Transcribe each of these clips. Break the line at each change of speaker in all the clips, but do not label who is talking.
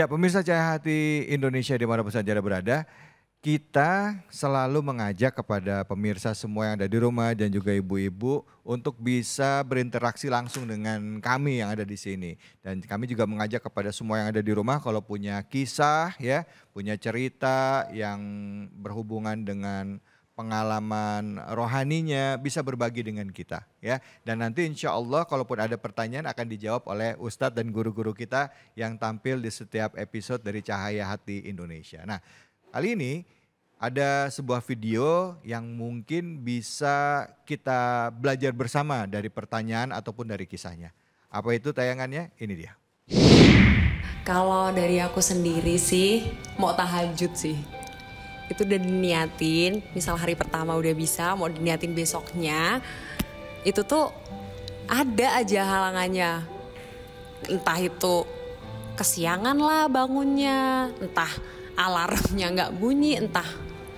Ya pemirsa Cahaya Hati Indonesia di mana pesan saja berada, kita selalu mengajak kepada pemirsa semua yang ada di rumah dan juga ibu-ibu untuk bisa berinteraksi langsung dengan kami yang ada di sini. Dan kami juga mengajak kepada semua yang ada di rumah kalau punya kisah ya, punya cerita yang berhubungan dengan pengalaman rohaninya bisa berbagi dengan kita ya dan nanti insya Allah kalaupun ada pertanyaan akan dijawab oleh Ustadz dan guru-guru kita yang tampil di setiap episode dari Cahaya Hati Indonesia. Nah kali ini ada sebuah video yang mungkin bisa kita belajar bersama dari pertanyaan ataupun dari kisahnya. Apa itu tayangannya? Ini dia.
Kalau dari aku sendiri sih mau tahajud sih itu udah diniatin misal hari pertama udah bisa mau diniatin besoknya itu tuh ada aja halangannya entah itu kesiangan lah bangunnya entah alarmnya nggak bunyi entah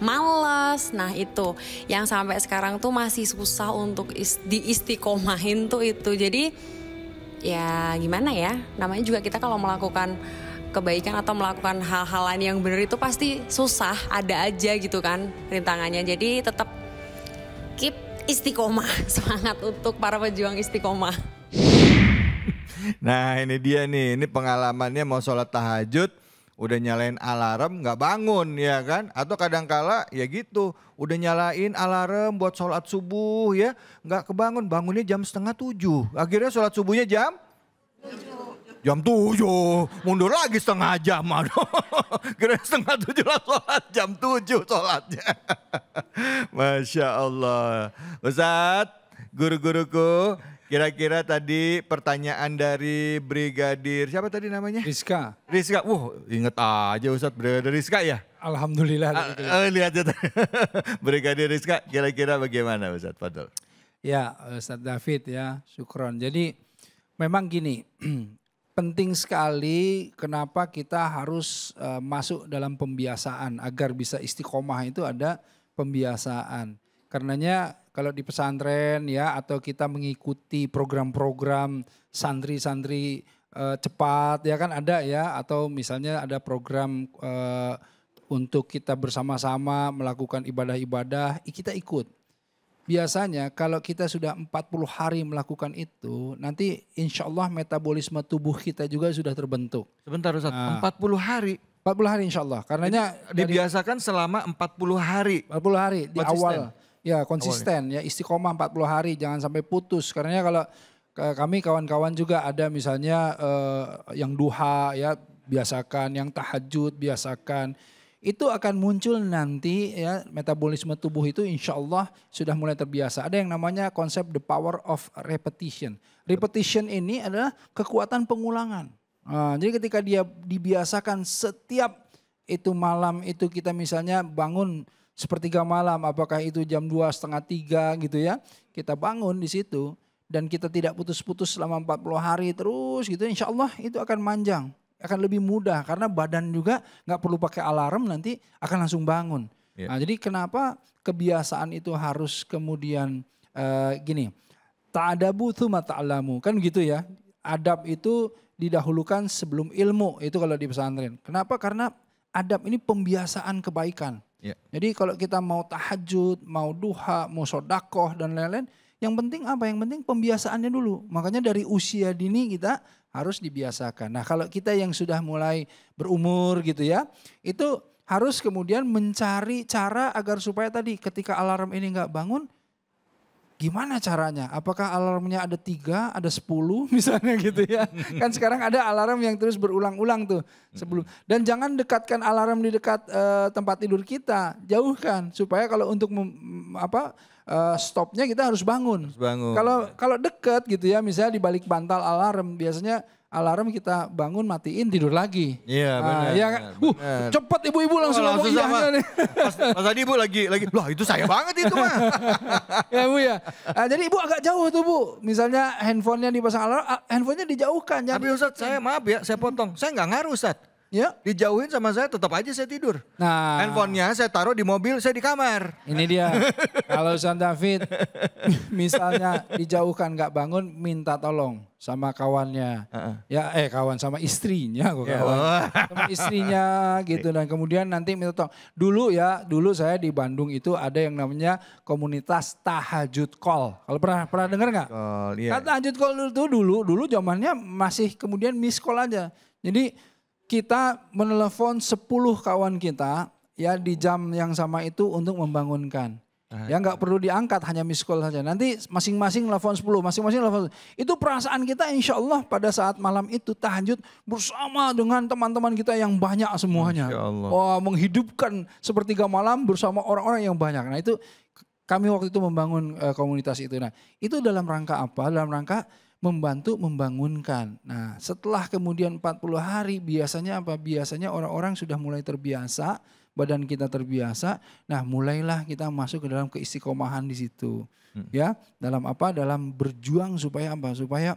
malas, Nah itu yang sampai sekarang tuh masih susah untuk di diistiqomahin tuh itu. Jadi ya gimana ya namanya juga kita kalau melakukan kebaikan atau melakukan hal-hal lain yang benar itu pasti susah, ada aja gitu kan rintangannya. Jadi tetap keep istiqomah, semangat untuk para pejuang istiqomah.
Nah ini dia nih, ini pengalamannya mau sholat tahajud, udah nyalain alarm nggak bangun ya kan? Atau kadangkala ya gitu, udah nyalain alarm buat sholat subuh ya, nggak kebangun, bangunnya jam setengah tujuh. Akhirnya sholat subuhnya jam? Jam tujuh, mundur lagi setengah jam. Aduh, kira setengah tujuh lah sholat, jam tujuh sholatnya. Masya Allah. Ustaz guru-guruku, Kira-kira tadi pertanyaan dari Brigadir siapa tadi namanya? Rizka. Rizka. uh inget aja Ustadz Brigadir Rizka ya?
Alhamdulillah. A ah, ah, lihat aja.
Brigadir Rizka kira-kira bagaimana Ustadz Fadl?
Ya, Ustadz David ya, syukron. Jadi memang gini, penting sekali kenapa kita harus uh, masuk dalam pembiasaan agar bisa istiqomah itu ada pembiasaan. Karenanya kalau di pesantren ya atau kita mengikuti program-program santri-santri uh, cepat ya kan ada ya atau misalnya ada program uh, untuk kita bersama-sama melakukan ibadah-ibadah kita ikut biasanya kalau kita sudah 40 hari melakukan itu, nanti insya Allah metabolisme tubuh kita juga sudah terbentuk.
Sebentar Ustaz, nah,
40 hari? 40 hari insya Allah, karenanya...
dibiasakan dari, selama 40 hari?
40 hari, konsisten. di awal. Ya konsisten, ya istiqomah 40 hari, jangan sampai putus. Karena kalau kami kawan-kawan juga ada misalnya eh, yang duha ya biasakan, yang tahajud biasakan itu akan muncul nanti ya metabolisme tubuh itu insya Allah sudah mulai terbiasa. Ada yang namanya konsep the power of repetition. Repetition ini adalah kekuatan pengulangan. Nah, jadi ketika dia dibiasakan setiap itu malam itu kita misalnya bangun sepertiga malam, apakah itu jam dua setengah tiga gitu ya, kita bangun di situ dan kita tidak putus-putus selama 40 hari terus gitu, insya Allah itu akan manjang akan lebih mudah karena badan juga nggak perlu pakai alarm nanti akan langsung bangun. Yeah. Nah, jadi kenapa kebiasaan itu harus kemudian uh, gini butuh mata ta'lamu kan gitu ya. Adab itu didahulukan sebelum ilmu itu kalau di pesantren. Kenapa? Karena adab ini pembiasaan kebaikan. Yeah. Jadi kalau kita mau tahajud, mau duha, mau sodakoh dan lain-lain yang penting apa? Yang penting pembiasaannya dulu. Makanya dari usia dini kita harus dibiasakan. Nah, kalau kita yang sudah mulai berumur gitu ya, itu harus kemudian mencari cara agar supaya tadi ketika alarm ini nggak bangun, gimana caranya? Apakah alarmnya ada tiga, ada sepuluh misalnya gitu ya? kan sekarang ada alarm yang terus berulang-ulang tuh sebelum. Dan jangan dekatkan alarm di dekat uh, tempat tidur kita, jauhkan supaya kalau untuk mem, apa uh, stopnya kita harus bangun. Harus bangun. Kalau ya. kalau dekat gitu ya, misalnya di balik bantal alarm biasanya alarm kita bangun matiin tidur lagi.
Iya ah, benar. Ah, ya, uh, cepat
cepet ibu-ibu langsung, oh, langsung iya, sama. Nih. Iya,
iya. Pas, pas tadi ibu lagi lagi, loh itu saya banget itu
mah. ya bu ya. Nah, jadi ibu agak jauh tuh bu. Misalnya handphonenya dipasang alarm, ah, handphonenya dijauhkan. Jadi... Tapi Ustadz saya maaf ya, saya potong. Saya nggak ngaruh
Ustadz. Ya. Dijauhin sama saya tetap aja saya tidur. Nah. Handphonenya saya taruh di mobil, saya di
kamar. Ini dia. Kalau San David misalnya dijauhkan gak bangun, minta tolong sama kawannya. Uh -uh. Ya eh kawan sama istrinya kok ya kawan. Yeah. Sama istrinya gitu dan kemudian nanti minta tolong. Dulu ya, dulu saya di Bandung itu ada yang namanya komunitas tahajud call. Kalau pernah pernah dengar gak? Call, yeah. Kan tahajud call itu dulu dulu zamannya masih kemudian miss call aja. Jadi kita menelepon 10 kawan kita ya di jam yang sama itu untuk membangunkan. Ya nggak perlu diangkat, hanya miss call saja. Nanti masing-masing telepon 10, masing-masing telepon Itu perasaan kita insya Allah pada saat malam itu tahajud bersama dengan teman-teman kita yang banyak semuanya. Wah, menghidupkan sepertiga malam bersama orang-orang yang banyak. Nah itu kami waktu itu membangun eh, komunitas itu. Nah itu dalam rangka apa? Dalam rangka membantu membangunkan. Nah, setelah kemudian 40 hari biasanya apa? Biasanya orang-orang sudah mulai terbiasa, badan kita terbiasa. Nah, mulailah kita masuk ke dalam keistiqomahan di situ. Hmm. Ya, dalam apa? Dalam berjuang supaya apa? Supaya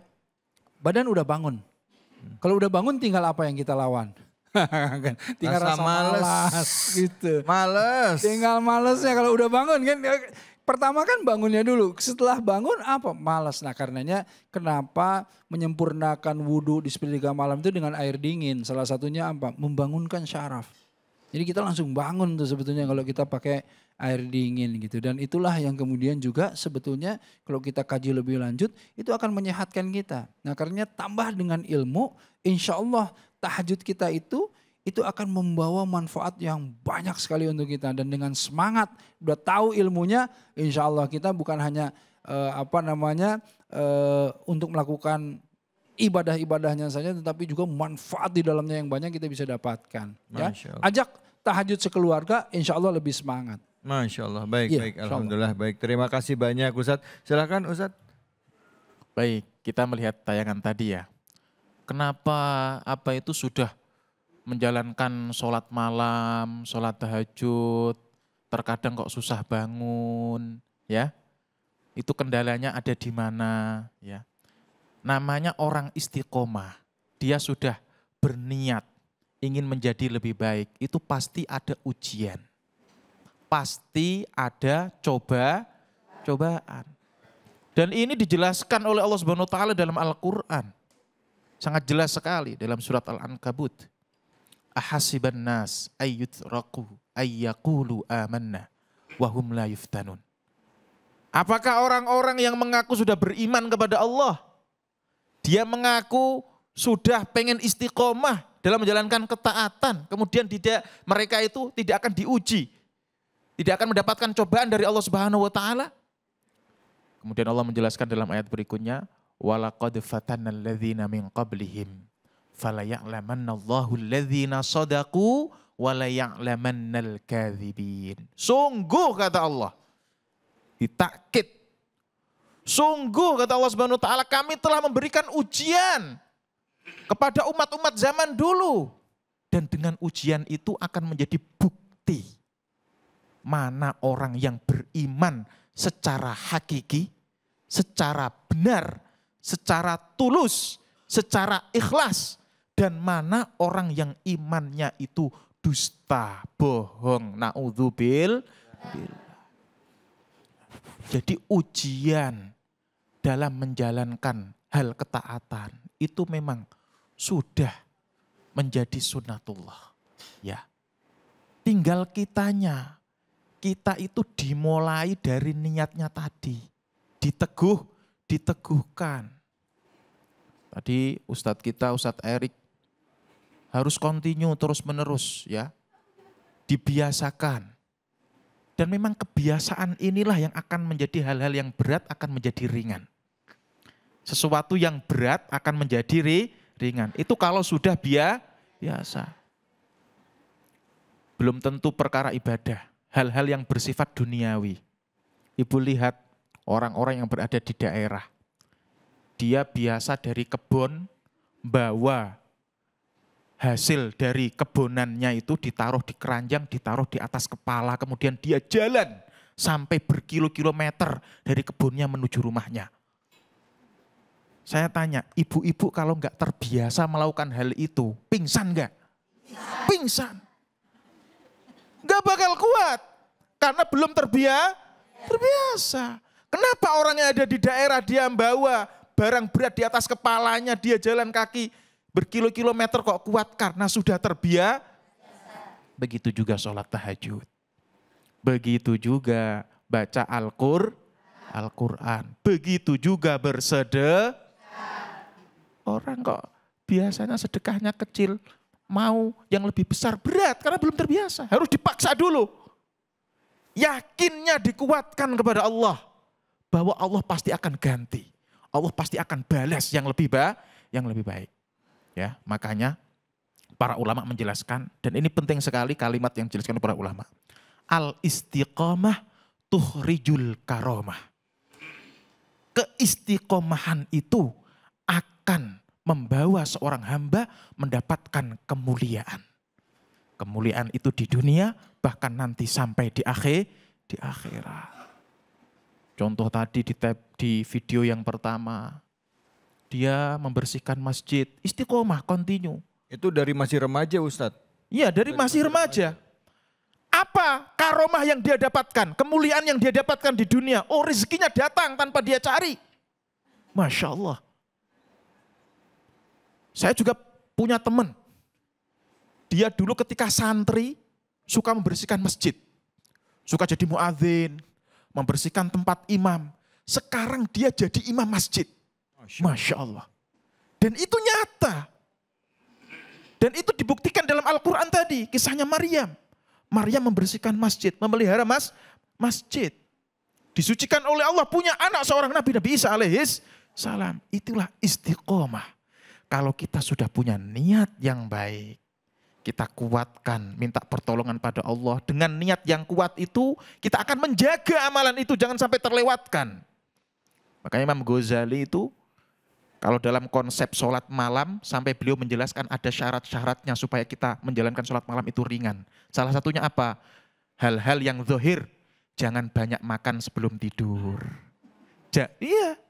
badan udah bangun. Hmm. Kalau udah bangun tinggal apa yang kita lawan? Kan, tinggal rasa, rasa males. malas gitu. Males. Tinggal malesnya kalau udah bangun kan pertama kan bangunnya dulu. Setelah bangun apa? Malas. Nah karenanya kenapa menyempurnakan wudhu di sepertiga malam itu dengan air dingin. Salah satunya apa? Membangunkan syaraf. Jadi kita langsung bangun tuh sebetulnya kalau kita pakai air dingin gitu. Dan itulah yang kemudian juga sebetulnya kalau kita kaji lebih lanjut itu akan menyehatkan kita. Nah karenanya tambah dengan ilmu insya Allah tahajud kita itu itu akan membawa manfaat yang banyak sekali untuk kita dan dengan semangat udah tahu ilmunya insya Allah kita bukan hanya uh, apa namanya uh, untuk melakukan ibadah-ibadahnya saja tetapi juga manfaat di dalamnya yang banyak kita bisa dapatkan ya ajak tahajud sekeluarga insya Allah lebih semangat
Masya Allah baik ya, baik Alhamdulillah baik terima kasih banyak Ustadz silakan Ustadz baik kita melihat tayangan tadi ya kenapa apa itu sudah
menjalankan sholat malam, sholat tahajud, terkadang kok susah bangun, ya. Itu kendalanya ada di mana, ya. Namanya orang istiqomah, dia sudah berniat ingin menjadi lebih baik, itu pasti ada ujian. Pasti ada coba, cobaan. Dan ini dijelaskan oleh Allah Subhanahu wa taala dalam Al-Qur'an. Sangat jelas sekali dalam surat Al-Ankabut ahasiban nas ayyutraku ayyakulu amanna wahum la yuftanun. Apakah orang-orang yang mengaku sudah beriman kepada Allah? Dia mengaku sudah pengen istiqomah dalam menjalankan ketaatan. Kemudian tidak mereka itu tidak akan diuji. Tidak akan mendapatkan cobaan dari Allah Subhanahu wa taala. Kemudian Allah menjelaskan dalam ayat berikutnya, walaqad fatannal min qablihim sadaku kadhibin. Sungguh kata Allah. Ditakit. Sungguh kata Allah SWT. kami telah memberikan ujian kepada umat-umat zaman dulu dan dengan ujian itu akan menjadi bukti mana orang yang beriman secara hakiki, secara benar, secara tulus, secara ikhlas dan mana orang yang imannya itu dusta, bohong. Na'udzubil. Jadi ujian dalam menjalankan hal ketaatan itu memang sudah menjadi sunnatullah. Ya. Tinggal kitanya. Kita itu dimulai dari niatnya tadi. Diteguh, diteguhkan. Tadi Ustadz kita, Ustadz Erik harus kontinu terus-menerus ya. Dibiasakan. Dan memang kebiasaan inilah yang akan menjadi hal-hal yang berat akan menjadi ringan. Sesuatu yang berat akan menjadi ri, ringan. Itu kalau sudah bia, biasa. Belum tentu perkara ibadah, hal-hal yang bersifat duniawi. Ibu lihat orang-orang yang berada di daerah. Dia biasa dari kebun bawa hasil dari kebonannya itu ditaruh di keranjang, ditaruh di atas kepala, kemudian dia jalan sampai berkilo-kilometer dari kebunnya menuju rumahnya. Saya tanya, ibu-ibu kalau nggak terbiasa melakukan hal itu, pingsan nggak? Pingsan. Nggak bakal kuat, karena belum terbiasa. Terbiasa. Kenapa orang yang ada di daerah dia membawa barang berat di atas kepalanya, dia jalan kaki, berkilo-kilometer kok kuat karena sudah terbiasa. Begitu juga sholat tahajud. Begitu juga baca Al-Qur, Al-Quran. Begitu juga bersedekah. Orang kok biasanya sedekahnya kecil, mau yang lebih besar berat karena belum terbiasa. Harus dipaksa dulu. Yakinnya dikuatkan kepada Allah bahwa Allah pasti akan ganti. Allah pasti akan balas yang lebih baik, yang lebih baik. Ya, makanya para ulama menjelaskan dan ini penting sekali kalimat yang dijelaskan para ulama. Al istiqomah tuhrijul karomah. Keistiqomahan itu akan membawa seorang hamba mendapatkan kemuliaan. Kemuliaan itu di dunia bahkan nanti sampai di akhir di akhirat. Contoh tadi di, tab, di video yang pertama dia membersihkan masjid. Istiqomah, continue. Itu dari masih remaja Ustadz? Iya, dari, dari masih remaja. Apa karomah yang dia dapatkan, kemuliaan yang dia dapatkan di dunia? Oh rezekinya datang tanpa dia cari. Masya Allah. Saya juga punya teman. Dia dulu ketika santri suka membersihkan masjid. Suka jadi muadzin, membersihkan tempat imam. Sekarang dia jadi imam masjid. Masya Allah. Dan itu nyata. Dan itu dibuktikan dalam Al-Quran tadi, kisahnya Maryam. Maryam membersihkan masjid, memelihara mas, masjid. Disucikan oleh Allah, punya anak seorang Nabi, Nabi Isa alaihis salam. Itulah istiqomah. Kalau kita sudah punya niat yang baik, kita kuatkan, minta pertolongan pada Allah. Dengan niat yang kuat itu, kita akan menjaga amalan itu, jangan sampai terlewatkan. Makanya Imam Ghazali itu kalau dalam konsep sholat malam, sampai beliau menjelaskan ada syarat-syaratnya supaya kita menjalankan sholat malam itu ringan. Salah satunya apa? Hal-hal yang zahir. Jangan banyak makan sebelum tidur. Ja, iya.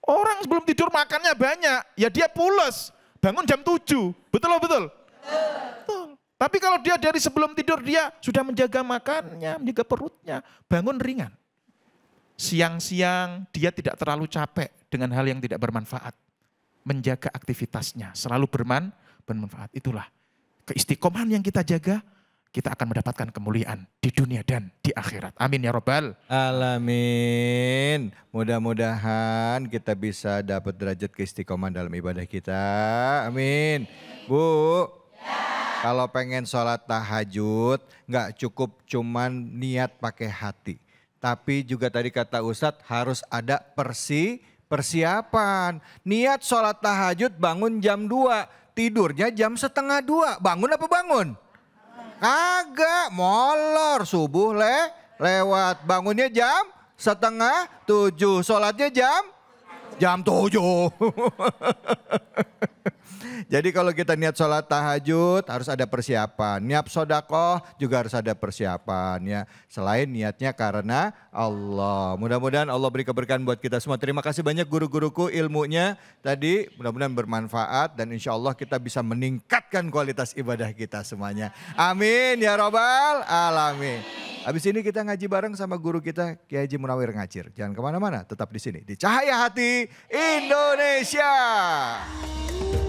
Orang sebelum tidur makannya banyak. Ya dia pules. Bangun jam 7. Betul loh, betul? Betul. Tapi kalau dia dari sebelum tidur dia sudah menjaga makannya, menjaga perutnya, bangun ringan. Siang-siang dia tidak terlalu capek dengan hal yang tidak bermanfaat menjaga aktivitasnya, selalu berman, bermanfaat. Itulah keistiqomahan yang kita jaga, kita akan mendapatkan kemuliaan di dunia dan di akhirat. Amin
ya robbal alamin. Mudah-mudahan kita bisa dapat derajat keistiqomahan dalam ibadah kita. Amin. Bu, kalau pengen sholat tahajud nggak cukup cuman niat pakai hati, tapi juga tadi kata Ustadz harus ada persi persiapan. Niat sholat tahajud bangun jam 2, tidurnya jam setengah 2. Bangun apa bangun? Agak molor subuh le lewat. Bangunnya jam setengah 7, sholatnya jam jam 7. Jadi kalau kita niat sholat tahajud harus ada persiapan. Niat sodakoh juga harus ada persiapan ya. Selain niatnya karena Allah. Mudah-mudahan Allah beri keberkahan buat kita semua. Terima kasih banyak guru-guruku ilmunya tadi. Mudah-mudahan bermanfaat dan insya Allah kita bisa meningkatkan kualitas ibadah kita semuanya. Amin ya robbal alamin. Habis ini kita ngaji bareng sama guru kita Kiai Haji Munawir Ngacir. Jangan kemana-mana, tetap di sini. Di Cahaya Hati Indonesia.